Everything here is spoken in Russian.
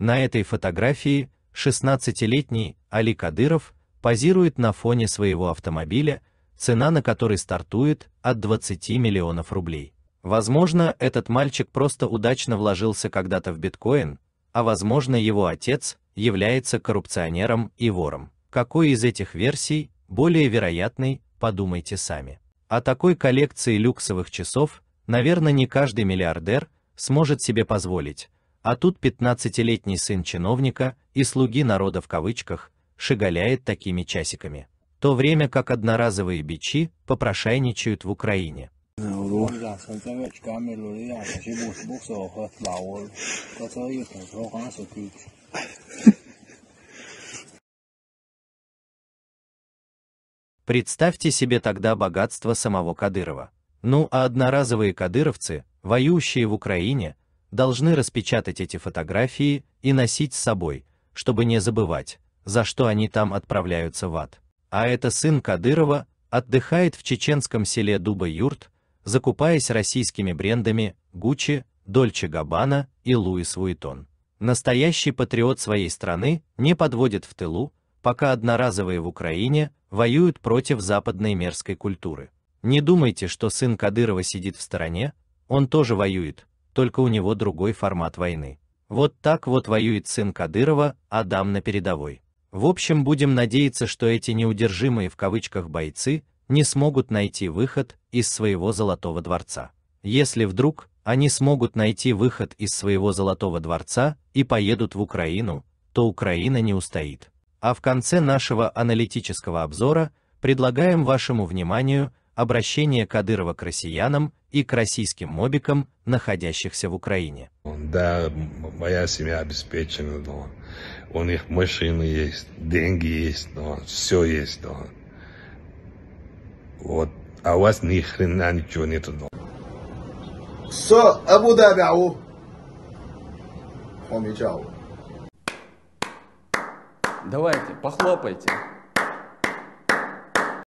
На этой фотографии 16-летний Али Кадыров позирует на фоне своего автомобиля, цена на который стартует от 20 миллионов рублей. Возможно, этот мальчик просто удачно вложился когда-то в биткоин, а возможно, его отец является коррупционером и вором. Какой из этих версий более вероятный? подумайте сами. О такой коллекции люксовых часов, наверное, не каждый миллиардер сможет себе позволить, а тут 15-летний сын чиновника и слуги народа в кавычках шагаляет такими часиками, то время как одноразовые бичи попрошайничают в Украине. Представьте себе тогда богатство самого Кадырова. Ну а одноразовые кадыровцы, воюющие в Украине, должны распечатать эти фотографии и носить с собой, чтобы не забывать, за что они там отправляются в ад. А это сын Кадырова отдыхает в чеченском селе Дуба-Юрт, закупаясь российскими брендами Gucci, Dolce Gabbana и Louis Vuitton. Настоящий патриот своей страны не подводит в тылу, пока одноразовые в Украине воюют против западной мерзкой культуры. Не думайте, что сын Кадырова сидит в стороне, он тоже воюет, только у него другой формат войны. Вот так вот воюет сын Кадырова, Адам на передовой. В общем, будем надеяться, что эти неудержимые в кавычках бойцы не смогут найти выход из своего золотого дворца. Если вдруг они смогут найти выход из своего золотого дворца и поедут в Украину, то Украина не устоит. А в конце нашего аналитического обзора предлагаем вашему вниманию обращение Кадырова к россиянам и к российским мобикам, находящихся в Украине. Да, моя семья обеспечена, но у них машины есть, деньги есть, но все есть. Но. Вот, а у вас ни хрена ничего нету. Но. Со Абу-Даби Ау. Давайте, похлопайте.